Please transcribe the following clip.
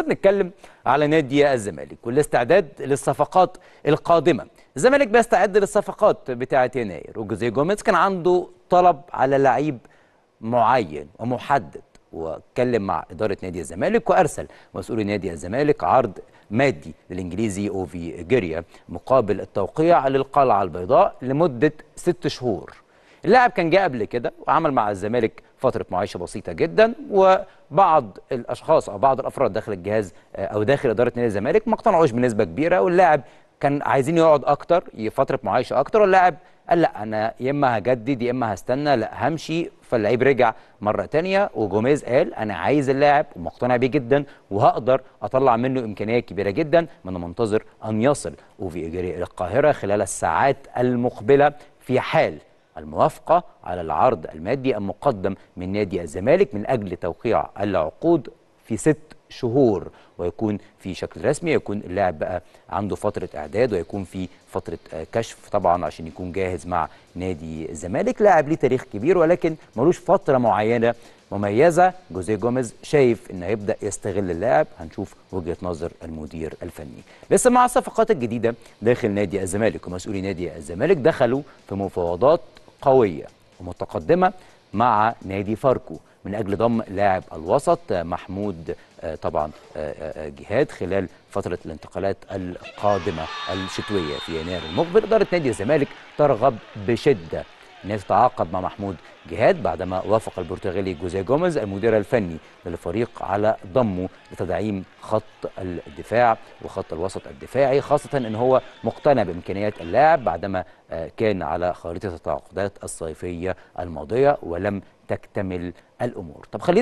بنتكلم على نادي الزمالك والاستعداد للصفقات القادمة الزمالك بيستعد للصفقات بتاعة يناير وجوزيه جوميز كان عنده طلب على لعيب معين ومحدد واتكلم مع إدارة نادي الزمالك وأرسل مسؤول نادي الزمالك عرض مادي للإنجليزي أوفي جيريا مقابل التوقيع للقلعة البيضاء لمدة ست شهور اللاعب كان جه قبل كده وعمل مع الزمالك فتره معايشه بسيطه جدا وبعض الاشخاص او بعض الافراد داخل الجهاز آه، او داخل اداره نادي الزمالك ما اقتنعوش بنسبه كبيره واللاعب كان عايزين يقعد اكتر فتره معايشه اكتر واللاعب قال لا انا يا اما هجدد يا اما هستنى لا همشي فاللعيب رجع مره تانية وجوميز قال انا عايز اللاعب ومقتنع بيه جدا وهقدر اطلع منه امكانيه كبيره جدا من المنتظر ان يصل وفي اجري الى القاهره خلال الساعات المقبله في حال الموافقة على العرض المادي المقدم من نادي الزمالك من أجل توقيع العقود في ست شهور ويكون في شكل رسمي يكون اللاعب بقى عنده فترة إعداد ويكون في فترة آه، كشف طبعا عشان يكون جاهز مع نادي الزمالك لاعب ليه تاريخ كبير ولكن ملوش فترة معينة مميزة جوزيه جوميز شايف انه هيبدأ يستغل اللاعب هنشوف وجهة نظر المدير الفني لسه مع الصفقات الجديدة داخل نادي الزمالك ومسؤولي نادي الزمالك دخلوا في مفاوضات قوية ومتقدمة مع نادي فاركو من أجل ضم لاعب الوسط محمود آه، طبعا آه، آه، جهاد خلال فترة الانتقالات القادمة الشتوية في يناير المقبل إدارة نادي الزمالك ترغب بشدة الناس تعاقد مع محمود جهاد بعدما وافق البرتغالي جوزيه جوميز المدير الفني للفريق على ضمه لتدعيم خط الدفاع وخط الوسط الدفاعي خاصة ان هو مقتنع بامكانيات اللاعب بعدما آه، كان على خريطة التعاقدات الصيفية الماضية ولم تكتمل الامور طب خلينا